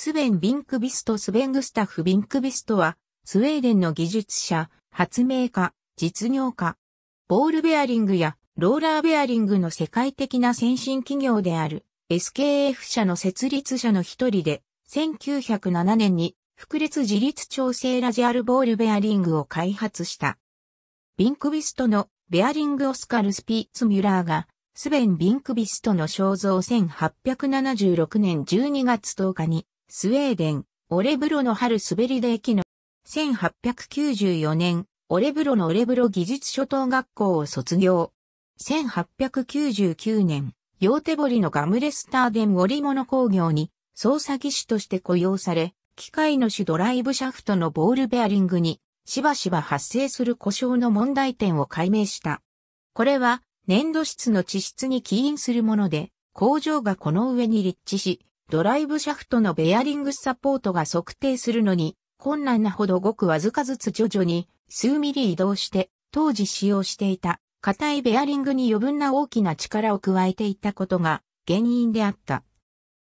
スベン・ビンクビスト・スベングスタフ・ビンクビストは、スウェーデンの技術者、発明家、実業家、ボールベアリングやローラーベアリングの世界的な先進企業である SKF 社の設立者の一人で、1907年に、複列自立調整ラジアルボールベアリングを開発した。ビンクビストのベアリングオスカル・スピーツ・ミュラーが、スベン・ビンクビストの肖像1876年12月10日にスウェーデン、オレブロの春滑りで駅の、1894年、オレブロのオレブロ技術初等学校を卒業。1899年、ヨーテボリのガムレスターデン織物工業に、操作技師として雇用され、機械の主ドライブシャフトのボールベアリングに、しばしば発生する故障の問題点を解明した。これは、粘土質の地質に起因するもので、工場がこの上に立地し、ドライブシャフトのベアリングサポートが測定するのに困難なほどごくわずかずつ徐々に数ミリ移動して当時使用していた硬いベアリングに余分な大きな力を加えていたことが原因であった。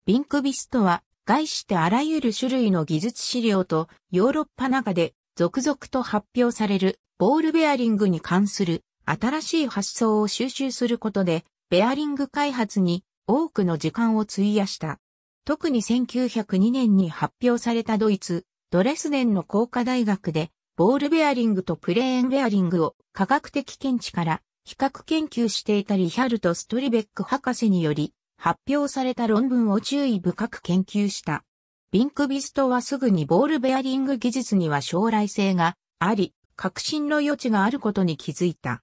ビンクビストは概してあらゆる種類の技術資料とヨーロッパ中で続々と発表されるボールベアリングに関する新しい発想を収集することでベアリング開発に多くの時間を費やした。特に1902年に発表されたドイツ、ドレスデンの工科大学で、ボールベアリングとプレーンベアリングを科学的見地から比較研究していたリヒャルト・ストリベック博士により発表された論文を注意深く研究した。ビンクビストはすぐにボールベアリング技術には将来性があり、革新の余地があることに気づいた。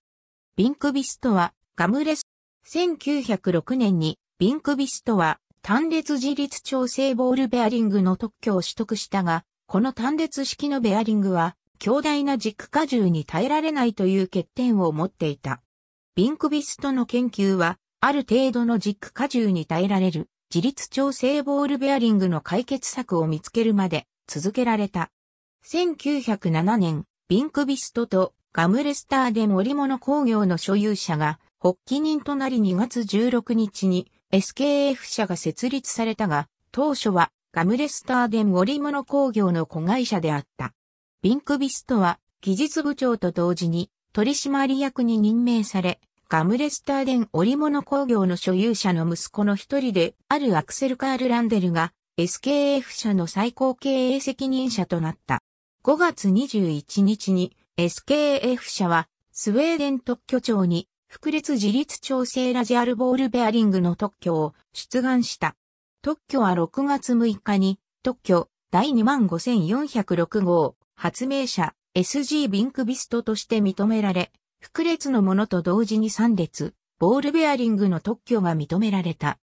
ビンクビストはガムレス。1906年にビンクビストは単列自立調整ボールベアリングの特許を取得したが、この単列式のベアリングは、強大な軸荷重に耐えられないという欠点を持っていた。ビンクビストの研究は、ある程度の軸荷重に耐えられる自立調整ボールベアリングの解決策を見つけるまで続けられた。1907年、ビンクビストとガムレスターで森物工業の所有者が、発起人となり2月16日に SKF 社が設立されたが、当初はガムレスターデン織物工業の子会社であった。ビンクビストは技術部長と同時に取締役に任命され、ガムレスターデン織物工業の所有者の息子の一人であるアクセル・カール・ランデルが SKF 社の最高経営責任者となった。5月21日に SKF 社はスウェーデン特許庁に副列自立調整ラジアルボールベアリングの特許を出願した。特許は6月6日に特許第25406号発明者 SG ビンクビストとして認められ、副列のものと同時に3列、ボールベアリングの特許が認められた。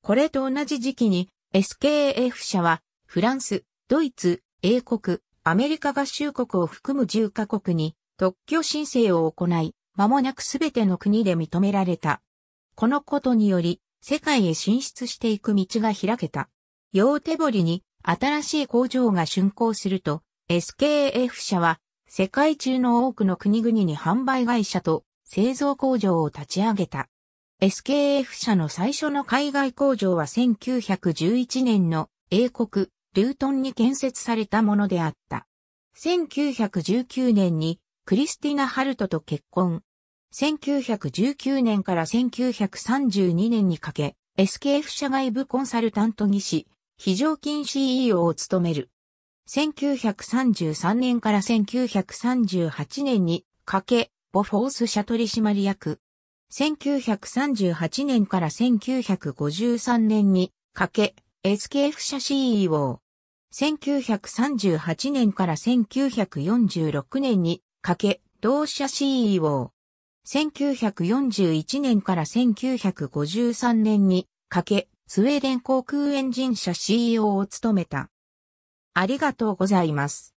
これと同じ時期に SKF 社はフランス、ドイツ、英国、アメリカ合衆国を含む10カ国に特許申請を行い、間もなくすべての国で認められた。このことにより、世界へ進出していく道が開けた。洋手堀に新しい工場が竣工すると、SKF 社は世界中の多くの国々に販売会社と製造工場を立ち上げた。SKF 社の最初の海外工場は1911年の英国、ルートンに建設されたものであった。1919年にクリスティナ・ハルトと結婚。1919年から1932年にかけ、SKF 社外部コンサルタント技師、非常勤 CEO を務める。1933年から1938年にかけ、ボフォース社取締役。1938年から1953年にかけ、SKF 社 CEO。1938年から1946年にかけ、同社 CEO。1941年から1953年に、かけ、スウェーデン航空エンジン社 CEO を務めた。ありがとうございます。